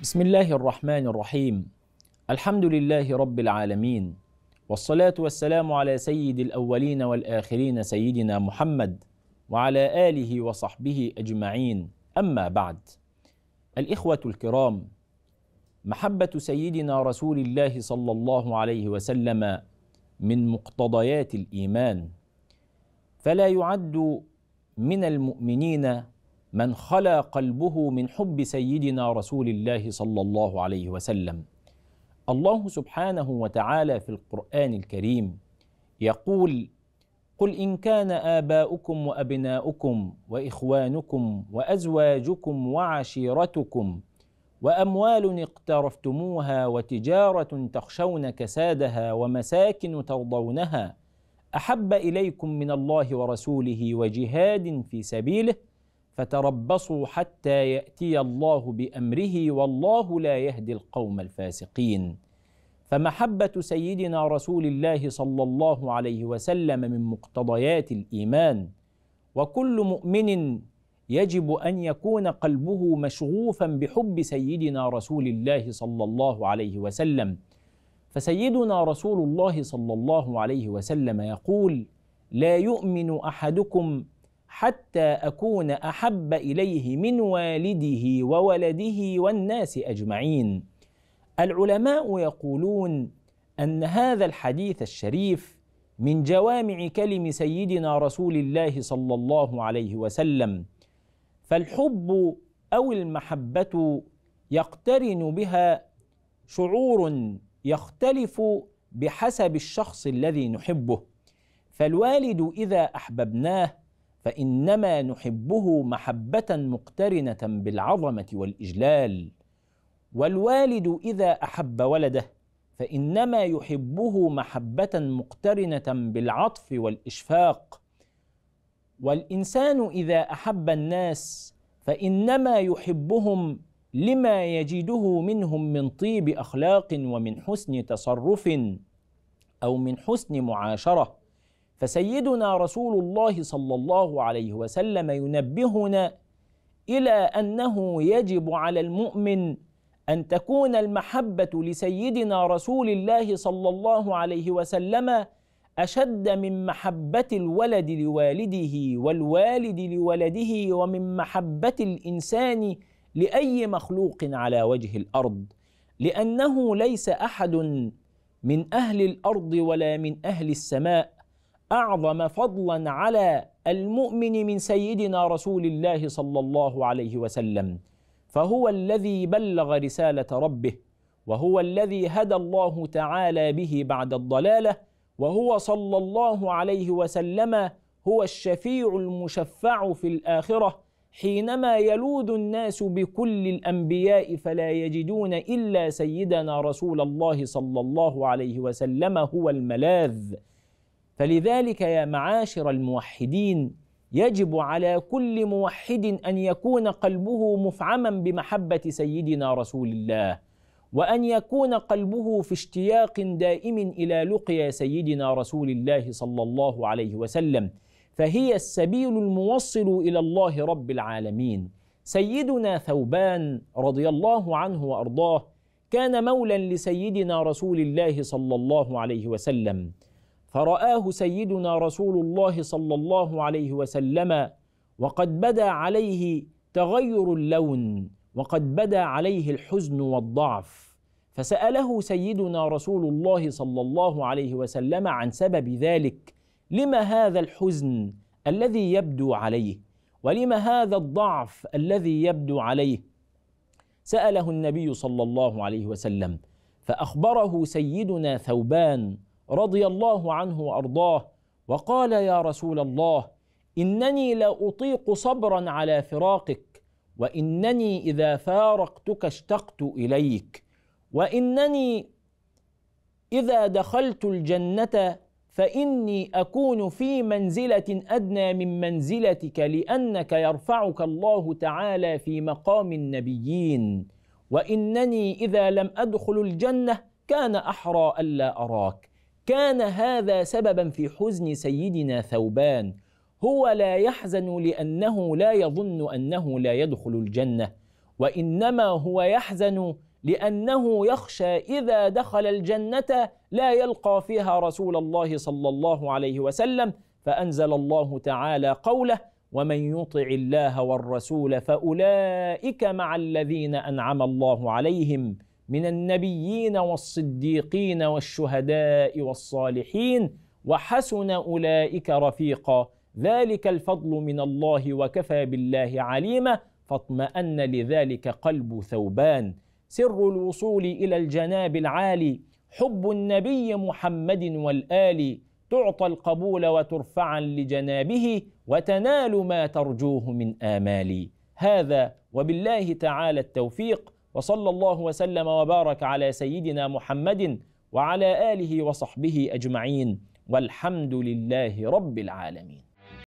بسم الله الرحمن الرحيم الحمد لله رب العالمين والصلاة والسلام على سيد الأولين والآخرين سيدنا محمد وعلى آله وصحبه أجمعين أما بعد الإخوة الكرام محبة سيدنا رسول الله صلى الله عليه وسلم من مقتضيات الإيمان فلا يعد من المؤمنين من خلا قلبه من حب سيدنا رسول الله صلى الله عليه وسلم الله سبحانه وتعالى في القران الكريم يقول قل ان كان اباؤكم وابناؤكم واخوانكم وازواجكم وعشيرتكم واموال اقترفتموها وتجاره تخشون كسادها ومساكن ترضونها احب اليكم من الله ورسوله وجهاد في سبيله فتربصوا حتى ياتي الله بامره والله لا يهدي القوم الفاسقين فمحبه سيدنا رسول الله صلى الله عليه وسلم من مقتضيات الايمان وكل مؤمن يجب ان يكون قلبه مشغوفا بحب سيدنا رسول الله صلى الله عليه وسلم فسيدنا رسول الله صلى الله عليه وسلم يقول لا يؤمن احدكم حتى اكون احب اليه من والده وولده والناس اجمعين العلماء يقولون ان هذا الحديث الشريف من جوامع كلم سيدنا رسول الله صلى الله عليه وسلم فالحب او المحبه يقترن بها شعور يختلف بحسب الشخص الذي نحبه فالوالد اذا احببناه فانما نحبه محبه مقترنه بالعظمه والاجلال والوالد اذا احب ولده فانما يحبه محبه مقترنه بالعطف والاشفاق والانسان اذا احب الناس فانما يحبهم لما يجده منهم من طيب اخلاق ومن حسن تصرف او من حسن معاشره فسيدنا رسول الله صلى الله عليه وسلم ينبهنا الى انه يجب على المؤمن ان تكون المحبه لسيدنا رسول الله صلى الله عليه وسلم اشد من محبه الولد لوالده والوالد لولده ومن محبه الانسان لاي مخلوق على وجه الارض لانه ليس احد من اهل الارض ولا من اهل السماء اعظم فضلا على المؤمن من سيدنا رسول الله صلى الله عليه وسلم فهو الذي بلغ رساله ربه وهو الذي هدى الله تعالى به بعد الضلاله وهو صلى الله عليه وسلم هو الشفيع المشفع في الاخره حينما يلوذ الناس بكل الانبياء فلا يجدون الا سيدنا رسول الله صلى الله عليه وسلم هو الملاذ فلذلك يا معاشر الموحدين يجب على كل موحد ان يكون قلبه مفعما بمحبه سيدنا رسول الله وان يكون قلبه في اشتياق دائم الى لقيا سيدنا رسول الله صلى الله عليه وسلم فهي السبيل الموصل الى الله رب العالمين سيدنا ثوبان رضي الله عنه وارضاه كان مولى لسيدنا رسول الله صلى الله عليه وسلم فرآه سيدنا رسول الله صلى الله عليه وسلم وقد بدا عليه تغير اللون وقد بدا عليه الحزن والضعف فسأله سيدنا رسول الله صلى الله عليه وسلم عن سبب ذلك لما هذا الحزن الذي يبدو عليه ولم هذا الضعف الذي يبدو عليه سأله النبي صلى الله عليه وسلم فأخبره سيدنا ثوبان رضي الله عنه وارضاه وقال يا رسول الله انني لا اطيق صبرا على فراقك وانني اذا فارقتك اشتقت اليك وانني اذا دخلت الجنه فاني اكون في منزله ادنى من منزلتك لانك يرفعك الله تعالى في مقام النبيين وانني اذا لم ادخل الجنه كان احرى الا اراك كان هذا سببا في حزن سيدنا ثوبان هو لا يحزن لانه لا يظن انه لا يدخل الجنه وانما هو يحزن لانه يخشى اذا دخل الجنه لا يلقى فيها رسول الله صلى الله عليه وسلم فانزل الله تعالى قوله ومن يطع الله والرسول فاولئك مع الذين انعم الله عليهم من النبيين والصديقين والشهداء والصالحين وحسن اولئك رفيقا ذلك الفضل من الله وكفى بالله عليما فاطمأن لذلك قلب ثوبان سر الوصول إلى الجناب العالي حب النبي محمد والآل تعطى القبول وترفعا لجنابه وتنال ما ترجوه من آمالي هذا وبالله تعالى التوفيق وصلى الله وسلم وبارك على سيدنا محمد وعلى اله وصحبه اجمعين والحمد لله رب العالمين